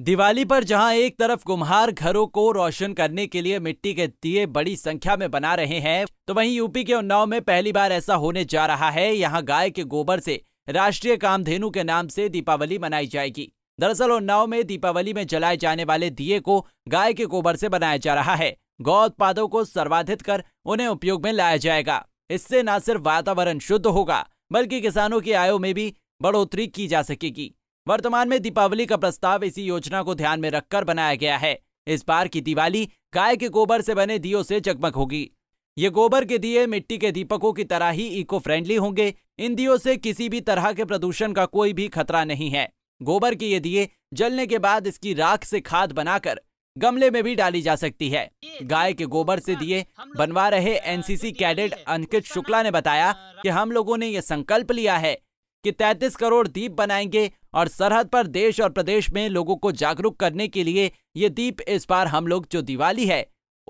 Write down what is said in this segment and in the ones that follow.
दिवाली पर जहां एक तरफ कुम्हार घरों को रोशन करने के लिए मिट्टी के दिए बड़ी संख्या में बना रहे हैं तो वहीं यूपी के उन्नाव में पहली बार ऐसा होने जा रहा है यहां गाय के गोबर से राष्ट्रीय कामधेनु के नाम से दीपावली मनाई जाएगी दरअसल उन्नाव में दीपावली में जलाए जाने वाले दिए को गाय के गोबर से बनाया जा रहा है गौ उत्पादों को सर्वाधित कर उन्हें उपयोग में लाया जाएगा इससे न सिर्फ वातावरण शुद्ध होगा बल्कि किसानों की आयो में भी बढ़ोतरी की जा सकेगी वर्तमान में दीपावली का प्रस्ताव इसी योजना को ध्यान में रखकर बनाया गया है इस बार की दिवाली गाय के गोबर से बने दियो से जगमग होगी ये गोबर के दिए मिट्टी के दीपकों की तरह ही इको फ्रेंडली होंगे इन दियो से किसी भी तरह के प्रदूषण का कोई भी खतरा नहीं है गोबर के ये दिए जलने के बाद इसकी राख से खाद बनाकर गमले में भी डाली जा सकती है गाय के गोबर से दिए बनवा रहे एनसीसी कैडेट अंकित शुक्ला ने बताया कि हम लोगों ने ये संकल्प लिया है कि 33 करोड़ दीप बनाएंगे और सरहद पर देश और प्रदेश में लोगों को जागरूक करने के लिए ये दीप इस बार हम लोग जो दिवाली है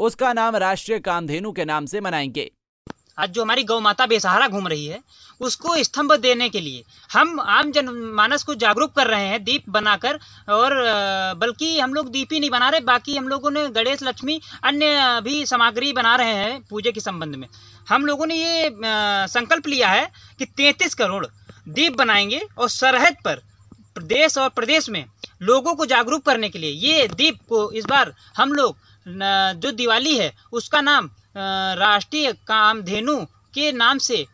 उसका नाम राष्ट्रीय कामधेनु के नाम से मनाएंगे आज जो हमारी गौ माता बेसहारा घूम रही है उसको स्तंभ देने के लिए हम आम जन मानस को जागरूक कर रहे हैं दीप बनाकर और बल्कि हम लोग दीप ही नहीं बना रहे बाकी हम लोगों ने गणेश लक्ष्मी अन्य भी सामग्री बना रहे हैं पूजे के संबंध में हम लोगों ने ये संकल्प लिया है कि 33 करोड़ दीप बनाएंगे और सरहद पर देश और प्रदेश में लोगों को जागरूक करने के लिए ये दीप को इस बार हम लोग जो दिवाली है उसका नाम राष्ट्रीय कामधेनु के नाम से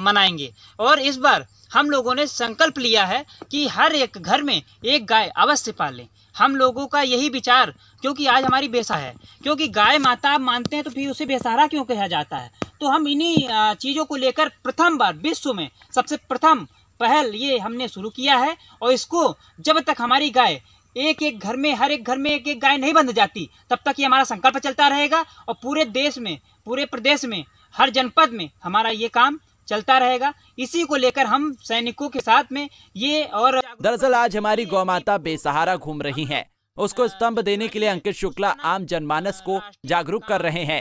मनाएंगे और इस बार हम लोगों ने संकल्प लिया है कि हर एक घर में एक गाय अवश्य पालें हम लोगों का यही विचार क्योंकि आज हमारी बेसा है क्योंकि गाय माता आप मानते हैं तो फिर उसे बेसहारा क्यों कहा जाता है तो हम इन्हीं चीज़ों को लेकर प्रथम बार विश्व में सबसे प्रथम पहल ये हमने शुरू किया है और इसको जब तक हमारी गाय एक एक घर में हर एक घर में एक एक गाय नहीं बंध जाती तब तक ये हमारा संकल्प चलता रहेगा और पूरे देश में पूरे प्रदेश में हर जनपद में हमारा ये काम चलता रहेगा इसी को लेकर हम सैनिकों के साथ में ये और दरअसल आज हमारी गौ माता बेसहारा घूम रही है उसको स्तंभ देने के लिए अंकित शुक्ला आम जनमानस को जागरूक कर रहे हैं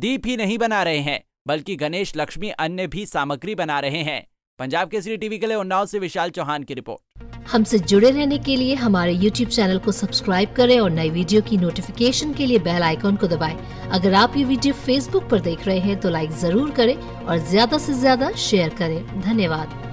दीप ही नहीं बना रहे हैं बल्कि गणेश लक्ष्मी अन्य भी सामग्री बना रहे हैं पंजाब केसरी टीवी के लिए उन्नाव से विशाल चौहान की रिपोर्ट हमसे जुड़े रहने के लिए हमारे YouTube चैनल को सब्सक्राइब करें और नई वीडियो की नोटिफिकेशन के लिए बेल आइकॉन को दबाएं। अगर आप ये वीडियो Facebook पर देख रहे हैं तो लाइक जरूर करें और ज्यादा से ज्यादा शेयर करें धन्यवाद